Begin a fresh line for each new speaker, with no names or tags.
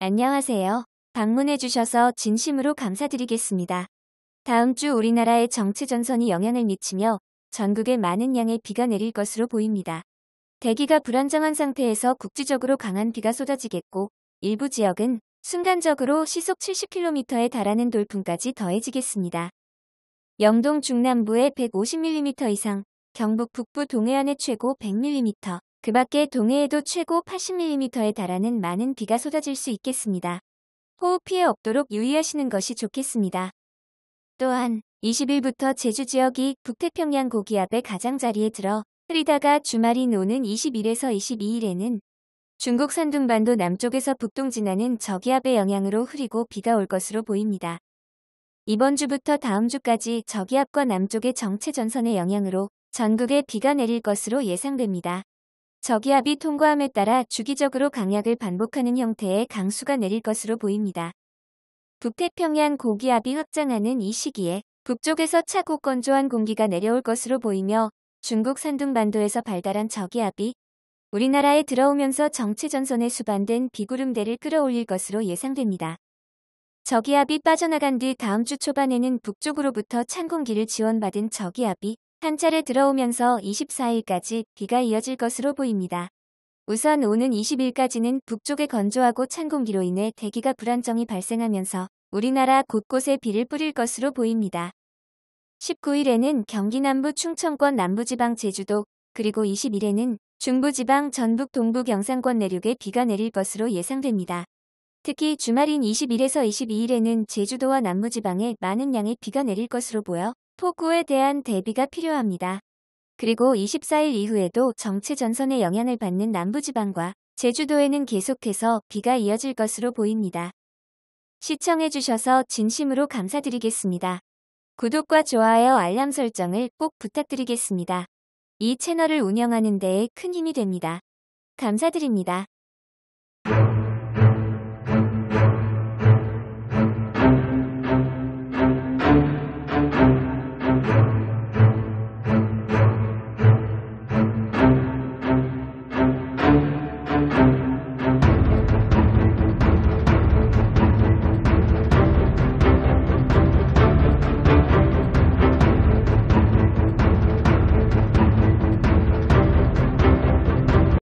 안녕하세요. 방문해주셔서 진심으로 감사드리겠습니다. 다음 주 우리나라의 정치 전선이 영향을 미치며 전국에 많은 양의 비가 내릴 것으로 보입니다. 대기가 불안정한 상태에서 국지적으로 강한 비가 쏟아지겠고 일부 지역은 순간적으로 시속 70km에 달하는 돌풍까지 더해지겠습니다. 영동 중남부에 150mm 이상, 경북 북부 동해안에 최고 100mm, 그 밖에 동해에도 최고 80mm에 달하는 많은 비가 쏟아질 수 있겠습니다. 호우 피해 없도록 유의하시는 것이 좋겠습니다. 또한 20일부터 제주 지역이 북태평양 고기압의 가장자리에 들어 흐리다가 주말인 오는 2 1일에서 22일에는 중국 산둥반도 남쪽에서 북동 지나는 저기압의 영향으로 흐리고 비가 올 것으로 보입니다. 이번 주부터 다음 주까지 저기압과 남쪽의 정체 전선의 영향으로 전국에 비가 내릴 것으로 예상됩니다. 저기압이 통과함에 따라 주기적으로 강약을 반복하는 형태의 강수가 내릴 것으로 보입니다. 북태평양 고기압이 확장하는 이 시기에 북쪽에서 차고 건조한 공기가 내려올 것으로 보이며 중국 산둥반도에서 발달한 저기압이 우리나라에 들어오면서 정체전선에 수반된 비구름대를 끌어올릴 것으로 예상됩니다. 저기압이 빠져나간 뒤 다음 주 초반에는 북쪽으로부터 찬 공기를 지원받은 저기압이 한차례 들어오면서 24일까지 비가 이어질 것으로 보입니다. 우선 오는 20일까지는 북쪽의 건조하고 찬 공기로 인해 대기가 불안정이 발생하면서 우리나라 곳곳에 비를 뿌릴 것으로 보입니다. 19일에는 경기 남부 충청권 남부지방 제주도 그리고 20일에는 중부지방 전북 동부 경상권 내륙에 비가 내릴 것으로 예상됩니다. 특히 주말인 20일에서 22일에는 제주도와 남부지방에 많은 양의 비가 내릴 것으로 보여 폭우에 대한 대비가 필요합니다. 그리고 24일 이후에도 정체 전선의 영향을 받는 남부지방과 제주도에는 계속해서 비가 이어질 것으로 보입니다. 시청해주셔서 진심으로 감사드리겠습니다. 구독과 좋아요 알람 설정을 꼭 부탁드리겠습니다. 이 채널을 운영하는 데에 큰 힘이 됩니다. 감사드립니다.